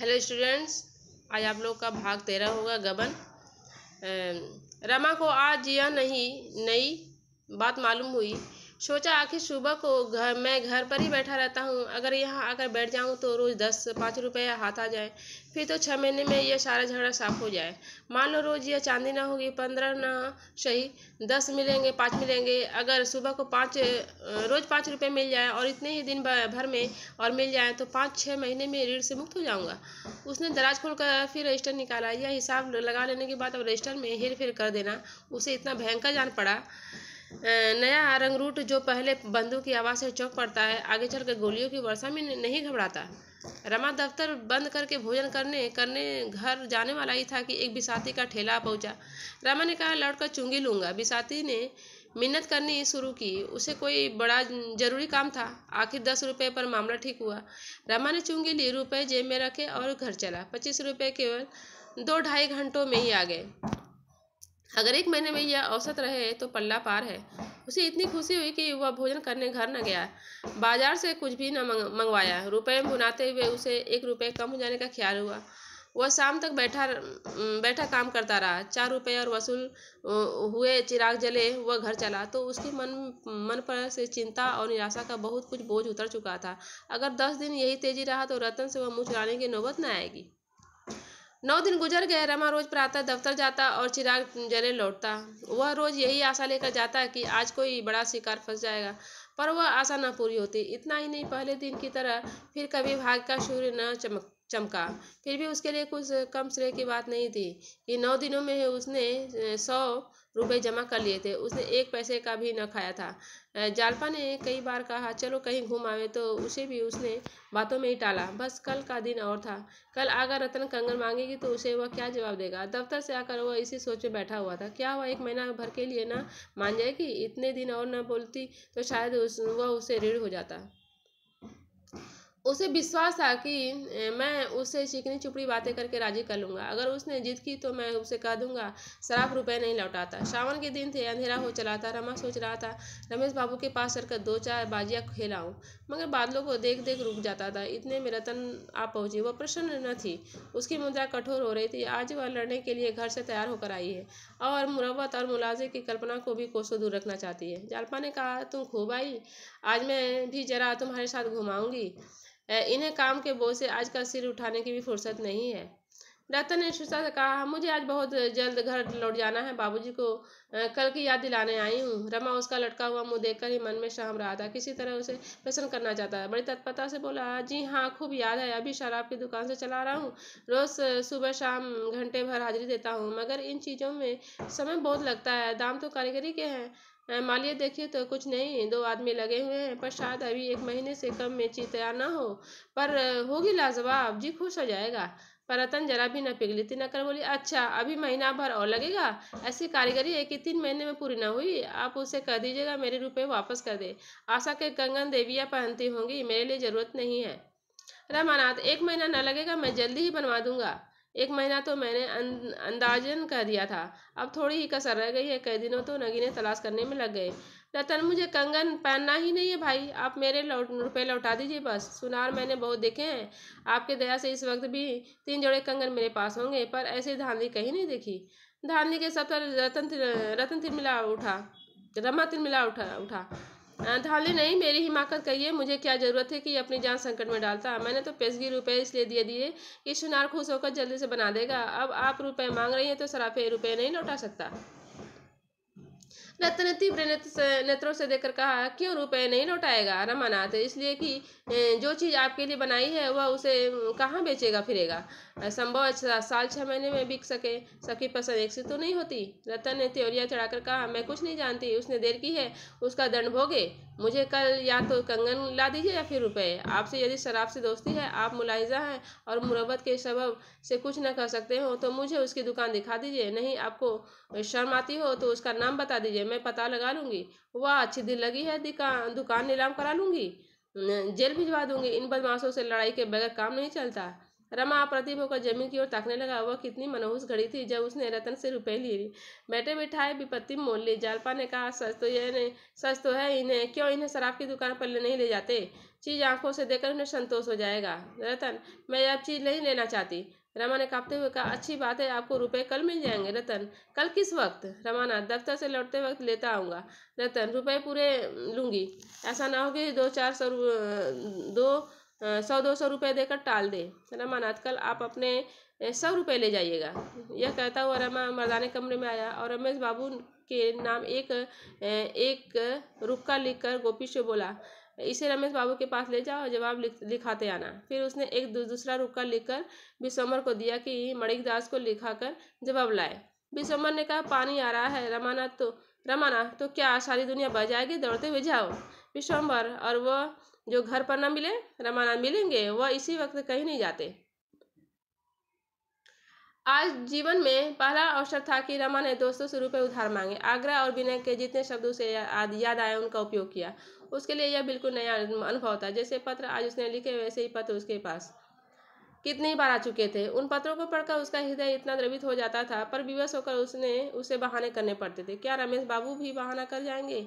hello students आज आप लोग का भाग तेरह होगा गबन रमा को आज यह नहीं नई बात मालूम हुई सोचा आखिर सुबह को घर मैं घर पर ही बैठा रहता हूँ अगर यहाँ आकर बैठ जाऊँ तो रोज़ दस पाँच रुपया हाथ आ जाए फिर तो छः महीने में यह सारा झगड़ा साफ हो जाए मान लो रोज़ यह चांदी ना होगी पंद्रह ना सही दस मिलेंगे पाँच मिलेंगे अगर सुबह को पाँच रोज़ पाँच रुपये मिल जाए और इतने ही दिन भर में और मिल जाए तो पाँच छः महीने में ऋण से मुक्त हो जाऊँगा उसने दराज खोल कर फिर रजिस्टर निकाला यह हिसाब लगा लेने के बाद अब रजिस्टर में हेर फेर कर देना उसे इतना भयंकर जान पड़ा नया आरंग रूट जो पहले बंदूक की आवाज़ से चौंक पड़ता है आगे चलकर गोलियों की वर्षा में नहीं घबराता रमा दफ्तर बंद करके भोजन करने करने घर जाने वाला ही था कि एक बिसाती का ठेला पहुंचा रमा ने कहा लौट कर चुंगी लूंगा बिसाती ने मिन्नत करनी शुरू की उसे कोई बड़ा जरूरी काम था आखिर दस रुपये पर मामला ठीक हुआ रमा ने चुंगी ली रुपये जेब में रखे और घर चला पच्चीस रुपये केवल दो ढाई घंटों में ही आ गए अगर एक महीने में यह औसत रहे तो पल्ला पार है उसे इतनी खुशी हुई कि वह भोजन करने घर न गया बाजार से कुछ भी न मंगवाया रुपये भुनाते हुए उसे एक रुपये कम हो जाने का ख्याल हुआ वह शाम तक बैठा बैठा काम करता रहा चार रुपये और वसूल हुए चिराग जले वह घर चला तो उसके मन मन पर से चिंता और निराशा का बहुत कुछ बोझ उतर चुका था अगर दस दिन यही तेजी रहा तो रतन से वह मुँह चुराने की नौबत न आएगी नौ दिन गुजर गए रमा रोज प्रातः दफ्तर जाता और चिराग जले लौटता वह रोज यही आशा लेकर जाता कि आज कोई बड़ा शिकार फंस जाएगा पर वह आशा न पूरी होती इतना ही नहीं पहले दिन की तरह फिर कभी भाग का सूर्य न चमक चमका फिर भी उसके लिए कुछ कम श्रेय की बात नहीं थी कि नौ दिनों में उसने सौ रुपए जमा कर लिए थे उसने एक पैसे का भी न खाया था जालपा ने कई बार कहा चलो कहीं घूम आवे तो उसे भी उसने बातों में ही टाला बस कल का दिन और था कल आकर रतन कंगन मांगेगी तो उसे वह क्या जवाब देगा दफ्तर से आकर वह इसी सोच में बैठा हुआ था क्या वह एक महीना भर के लिए ना मान जाएगी इतने दिन और न बोलती तो शायद उस वह उसे ऋण हो जाता उसे विश्वास था कि मैं उससे चिकनी चुपड़ी बातें करके राजी कर लूँगा अगर उसने जिद की तो मैं उसे कह दूंगा शराब रुपए नहीं लौटाता सावन के दिन थे अंधेरा हो चला था रमा सोच रहा था रमेश बाबू के पास चढ़कर दो चार बाजियाँ खेलाऊँ मगर बादलों को देख देख रुक जाता था इतने में रतन आ पहुँची वह प्रसन्न न थी उसकी मुद्रा कठोर हो रही थी आज वह लड़ने के लिए घर से तैयार होकर आई है और मुरवत और मुलाजे की कल्पना को भी कोसों दूर रखना चाहती है जालपा ने कहा तुम खूब आई आज मैं भी जरा तुम्हारे साथ घुमाऊँगी इन्हें काम के बोझ से आज का सिर उठाने की भी फुर्सत नहीं है डॉक्टर ने सुषा से कहा हाँ, मुझे आज बहुत जल्द घर लौट जाना है बाबूजी को कल की याद दिलाने आई हूँ रमा उसका लटका हुआ मुंह देखकर ही मन में शाम रहा था किसी तरह उसे प्रसन्न करना चाहता है बड़ी तत्परता से बोला जी हाँ खूब याद है अभी शराब की दुकान से चला रहा हूँ रोज़ सुबह शाम घंटे भर हाजिरी देता हूँ मगर इन चीज़ों में समय बहुत लगता है दाम तो कारीगरी के हैं मालिए देखिए तो कुछ नहीं दो आदमी लगे हुए हैं पर शायद अभी एक महीने से कम में चीज तैयार ना हो पर होगी लाजवाब जी खुश हो जाएगा पर रतन जरा भी न पिघली कर बोली अच्छा अभी महीना भर और लगेगा ऐसी कारीगरी है कि तीन महीने में पूरी ना हुई आप उसे कह दीजिएगा मेरे रुपए वापस कर दे आशा के कंगन देवियाँ पहनती होंगी मेरे लिए ज़रूरत नहीं है रमानाथ एक महीना न लगेगा मैं जल्दी ही बनवा दूंगा एक महीना तो मैंने अं, अंदाजन कह दिया था अब थोड़ी ही कसर रह गई है कई दिनों तो नगीने तलाश करने में लग गए रतन मुझे कंगन पहनना ही नहीं है भाई आप मेरे लौट रुपये लौटा दीजिए बस सुनार मैंने बहुत देखे हैं आपके दया से इस वक्त भी तीन जोड़े कंगन मेरे पास होंगे पर ऐसे धांधली कहीं नहीं देखी धांधली के सब रतन रतन तिरमिला उठा रमा तिरमिला उठा उठा धाले नहीं मेरी हिमाकत कहिए मुझे क्या ज़रूरत है कि अपनी जान संकट में डालता मैंने तो पेशगी रुपए इसलिए दिए दिए कि सुनार खुश होकर जल्दी से बना देगा अब आप रुपए मांग रही हैं तो सराफे रुपए नहीं लौटा सकता रत्न तीव्र नेत्रों से देखकर कहा क्यों रुपये नहीं लौटाएगा रमानाथ इसलिए कि जो चीज़ आपके लिए बनाई है वह उसे कहाँ बेचेगा फिरेगा संभव अच्छा साल छः महीने में बिक सके सबकी पसंद एक सी तो नहीं होती रतन ने त्योरिया चढ़ाकर कहा मैं कुछ नहीं जानती उसने देर की है उसका दंड भोगे मुझे कल या तो कंगन ला दीजिए या फिर रुपए आपसे यदि शराब से दोस्ती है आप मुलायजा हैं और मुरबत के सबब से कुछ न कर सकते हो तो मुझे उसकी दुकान दिखा दीजिए नहीं आपको शर्म आती हो तो उसका नाम बता दीजिए मैं पता लगा लूँगी वाह अच्छी दिल लगी है दुकान दुकान नीलाम करा लूँगी जेल भिजवा दूँगी इन बदमाशों से लड़ाई के बगैर काम नहीं चलता रमा अप्रतिभ होकर जमीन की ओर ताकने लगा वह कितनी मनहूस घड़ी थी जब उसने रतन से रुपए लिए बैठे बिठाए विपत्ति मोल ली जालपा ने कहा सच तो यह नहीं सच तो है इन्हें क्यों इन्हें शराब की दुकान पर ले नहीं ले जाते चीज आंखों से देखकर उन्हें संतोष हो जाएगा रतन मैं अब चीज नहीं लेना चाहती रमा ने कांपते हुए कहा अच्छी बात है आपको रुपए कल मिल जाएंगे रतन कल किस वक्त रमाना दफ्तर से लौटते वक्त लेता आऊँगा रतन रुपए पूरे लूँगी ऐसा ना हो कि दो चार सौ दो सौ दो सौ रुपये देकर टाल दे रमानाथ कल आप अपने सौ रुपये ले जाइएगा यह कहता हुआ रमा मर्दाने कमरे में आया और रमेश बाबू के नाम एक एक रुपका कर गोपी से बोला इसे रमेश बाबू के पास ले जाओ और जवाब लिखाते आना फिर उसने एक दूसरा रुका लिखकर विश्वम्बर को दिया कि मणिकदास को लिखा कर जवाब लाए विश्वम्बर ने कहा पानी आ रहा है रमाना तो रमाना तो क्या सारी दुनिया बह जाएगी दौड़ते हुए जाओ विश्वम्बर और वह जो घर पर न मिले रमाना मिलेंगे वह इसी वक्त कहीं नहीं जाते आज जीवन में पहला अवसर था कि रमा ने दोस्तों से रुपये उधार मांगे आगरा और विनय के जितने शब्दों से याद याद आया उनका उपयोग किया उसके लिए यह बिल्कुल नया अनुभव था जैसे पत्र आज उसने लिखे वैसे ही पत्र उसके पास कितनी बार आ चुके थे उन पत्रों को पढ़कर उसका हृदय इतना द्रवित हो जाता था पर विवश होकर उसने उसे बहाने करने पड़ते थे क्या रमेश बाबू भी बहाना कर जाएंगे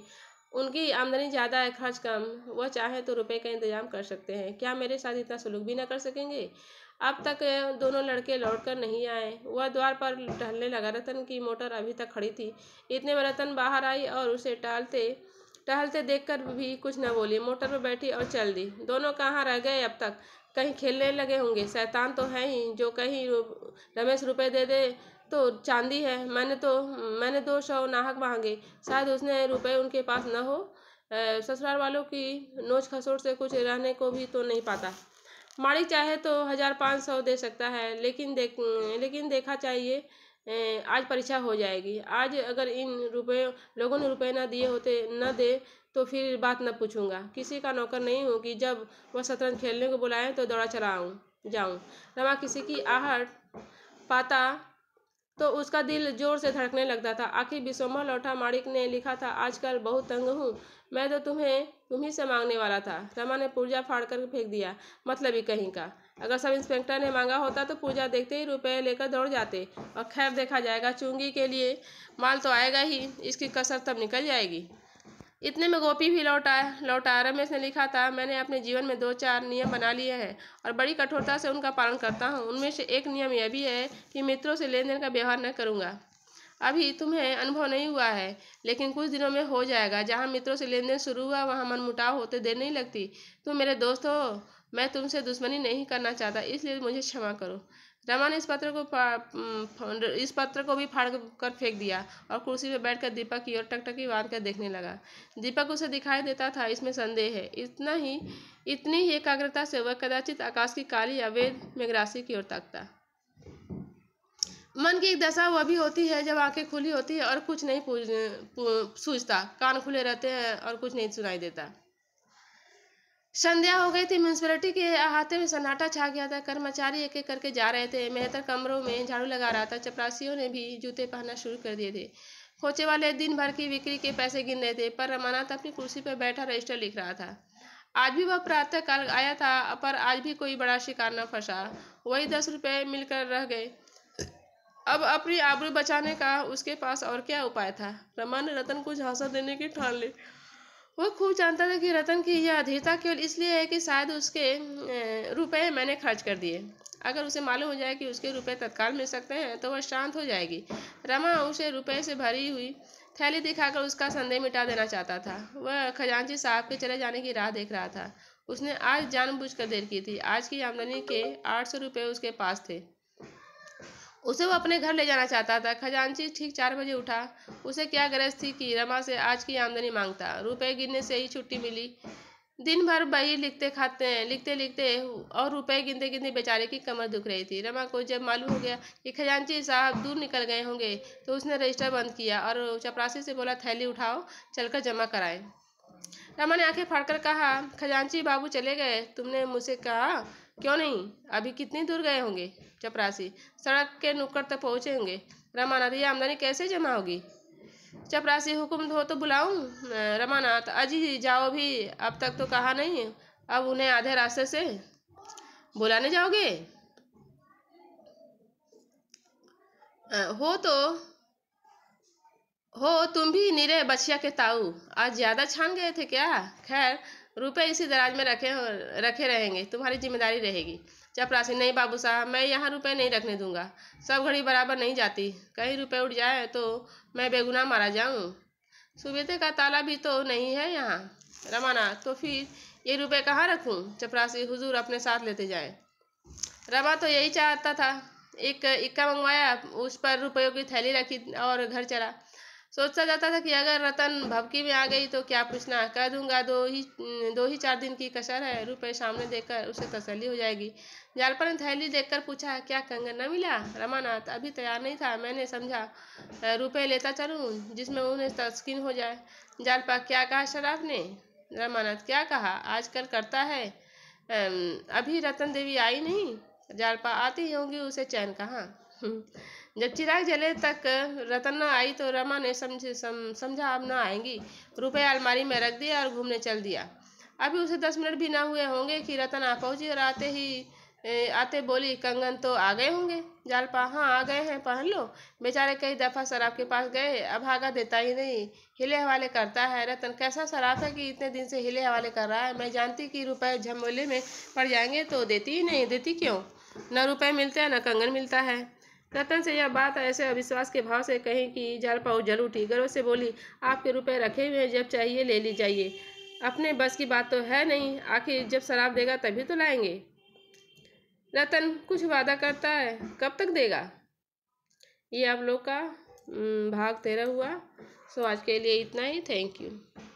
उनकी आमदनी ज़्यादा है खर्च कम वह चाहे तो रुपए का इंतजाम कर सकते हैं क्या मेरे साथ इतना सलूक भी ना कर सकेंगे अब तक दोनों लड़के लौट कर नहीं आए वह द्वार पर टहलने लगा रतन की मोटर अभी तक खड़ी थी इतने में रतन बाहर आई और उसे टालते टहलते देखकर भी कुछ न बोली मोटर पर बैठी और चल दी दोनों कहाँ रह गए अब तक कहीं खेलने लगे होंगे शैतान तो हैं ही जो कहीं रमेश रुपए दे दे तो चांदी है मैंने तो मैंने दो सौ नाहक मांगे शायद उसने रुपए उनके पास न हो ससुराल वालों की नोच खसोट से कुछ रहने को भी तो नहीं पाता मालिक चाहे तो हज़ार पाँच सौ दे सकता है लेकिन देख लेकिन देखा चाहिए आज परीक्षा हो जाएगी आज अगर इन रुपये लोगों ने रुपए ना दिए होते न दे तो फिर बात न पूछूंगा किसी का नौकर नहीं हूँ कि जब वह शतरंज खेलने को बुलाएं तो दौड़ा चला आऊँ जाऊँ रमा किसी की आहट पाता तो उसका दिल जोर से धड़कने लगता था आखिर बिसोमा लौटा माणिक ने लिखा था आजकल बहुत तंग हूँ मैं तो तुम्हें तुम्ही से मांगने वाला था रमा ने पुर्जा फाड़ कर फेंक दिया मतलब ही कहीं का अगर सब इंस्पेक्टर ने मांगा होता तो पूजा देखते ही रुपए लेकर दौड़ जाते और खैर देखा जाएगा चुंगी के लिए माल तो आएगा ही इसकी कसर तब निकल जाएगी इतने में गोपी भी लौट आया लौट आया रमेश ने लिखा था मैंने अपने जीवन में दो चार नियम बना लिए हैं और बड़ी कठोरता से उनका पालन करता हूँ उनमें से एक नियम यह भी है कि मित्रों से लेन देन का व्यवहार न करूँगा अभी तुम्हें अनुभव नहीं हुआ है लेकिन कुछ दिनों में हो जाएगा जहाँ मित्रों से लेन देन शुरू हुआ वहाँ मनमुटाव होते देर नहीं लगती तुम तो मेरे दोस्त हो मैं तुमसे दुश्मनी नहीं करना चाहता इसलिए मुझे क्षमा करो रमा तो ने इस पत्र को इस पत्र को भी फाड़ कर फेंक दिया और कुर्सी पर बैठकर दीपक की ओर टकटकी बांध कर देखने लगा दीपक उसे दिखाई देता था इसमें संदेह है इतना ही इतनी ही एकाग्रता से वह कदाचित आकाश की काली अवैध मेघराशि की ओर ताकता मन की एक दशा वह भी होती है जब आंखें खुली होती है और कुछ नहीं सूझता कान खुले रहते हैं और कुछ नहीं सुनाई देता संध्या हो गई थी म्यूनसिपलिटी के अहाते में सन्नाटा छा गया था कर्मचारी एक एक करके जा रहे थे मेहतर कमरों में झाड़ू लगा रहा था चपरासियों ने भी जूते पहनना शुरू कर दिए थे खोचे वाले दिन भर की बिक्री के पैसे गिन रहे थे पर रमानाथ अपनी कुर्सी पर बैठा रजिस्टर लिख रहा था आज भी वह प्रातः काल आया था पर आज भी कोई बड़ा शिकार न फंसा वही दस रुपये मिलकर रह गए अब अपनी आबरू बचाने का उसके पास और क्या उपाय था रमा ने रतन को झांसा देने की ठान ली वह खूब जानता था कि रतन की यह अधीरता केवल इसलिए है कि शायद उसके रुपए मैंने खर्च कर दिए अगर उसे मालूम हो जाए कि उसके रुपए तत्काल मिल सकते हैं तो वह शांत हो जाएगी रमा उसे रुपए से भरी हुई थैली दिखाकर उसका संदेह मिटा देना चाहता था वह खजांची साहब के चले जाने की राह देख रहा था उसने आज जानबूझकर देर की थी आज की आमदनी के आठ सौ रुपये उसके पास थे उसे वो अपने घर ले जाना चाहता था खजानची ठीक चार बजे उठा उसे क्या गरज थी कि रमा से आज की आमदनी मांगता रुपए गिनने से ही छुट्टी मिली दिन भर बही लिखते खाते हैं लिखते लिखते और रुपए गिनते गिनते बेचारे की कमर दुख रही थी रमा को जब मालूम हो गया कि खजानची साहब दूर निकल गए होंगे तो उसने रजिस्टर बंद किया और चपरासी से बोला थैली उठाओ चलकर जमा कराएं रमा ने आंखें फाड़कर कहा खजानची बाबू चले गए तुमने मुझसे कहा क्यों नहीं अभी कितनी दूर गए होंगे चपरासी सड़क के नुक्कड़ तक पहुँचेंगे रमाना ये आमदनी कैसे जमा होगी चपरासी हुक्म हो तो बुलाऊं रमानाथ अजी जाओ भी अब तक तो कहा नहीं अब उन्हें आधे रास्ते से बुलाने जाओगे हो तो हो तुम भी नीरे बछिया के ताऊ आज ज़्यादा छान गए थे क्या खैर रुपए इसी दराज में रखे रखे रहेंगे तुम्हारी जिम्मेदारी रहेगी चपरासी नहीं बाबू साहब मैं यहाँ रुपए नहीं रखने दूंगा सब घड़ी बराबर नहीं जाती कहीं रुपए उठ जाए तो मैं बेगुनाह मारा जाऊँ सुबेदे का ताला भी तो नहीं है यहाँ रमाना तो फिर ये रुपए कहाँ रखूँ चपरासी हुजूर अपने साथ लेते जाए रमा तो यही चाहता था एक इक्का मंगवाया उस पर रुपयों की थैली रखी और घर चला सोचा जाता था कि अगर रतन भवकी में आ गई तो क्या पूछना कह दूंगा दो ही दो ही चार दिन की कसर है रुपए सामने देकर उसे तसली हो जाएगी जालपा ने थैली देखकर पूछा क्या कंगन न मिला रमानाथ अभी तैयार नहीं था मैंने समझा रुपये लेता चलूँ जिसमें उन्हें तस्किन हो जाए जालपा क्या कहा सर आपने रमानाथ क्या कहा आजकल करता है अभी रतन देवी आई नहीं जालपा आती होंगी उसे चैन कहाँ हम्म, जब चिराग जले तक रतन न आई तो रमा ने समझ समझा अब ना आएंगी रुपये अलमारी में रख दिया और घूमने चल दिया अभी उसे दस मिनट भी ना हुए होंगे कि रतन आ पहुंची और आते ही आते बोली कंगन तो आ गए होंगे जालपा हाँ आ गए हैं पहन लो बेचारे कई दफ़ा शराब के पास गए अब आगा देता ही नहीं हिले हवाले करता है रतन कैसा शराब है कि इतने दिन से हिले हवाले कर रहा है मैं जानती कि रुपए झमोले में पड़ जाएंगे तो देती ही नहीं देती क्यों न रुपए मिलते हैं न कंगन मिलता है रतन से यह बात ऐसे अविश्वास के भाव से कहीं कि जल पाओ जल उठी गर्व से बोली आपके रुपए रखे हुए हैं जब चाहिए ले ली जाइए अपने बस की बात तो है नहीं आखिर जब शराब देगा तभी तो लाएंगे रतन कुछ वादा करता है कब तक देगा ये आप लोग का भाग तेरह हुआ सो आज के लिए इतना ही थैंक यू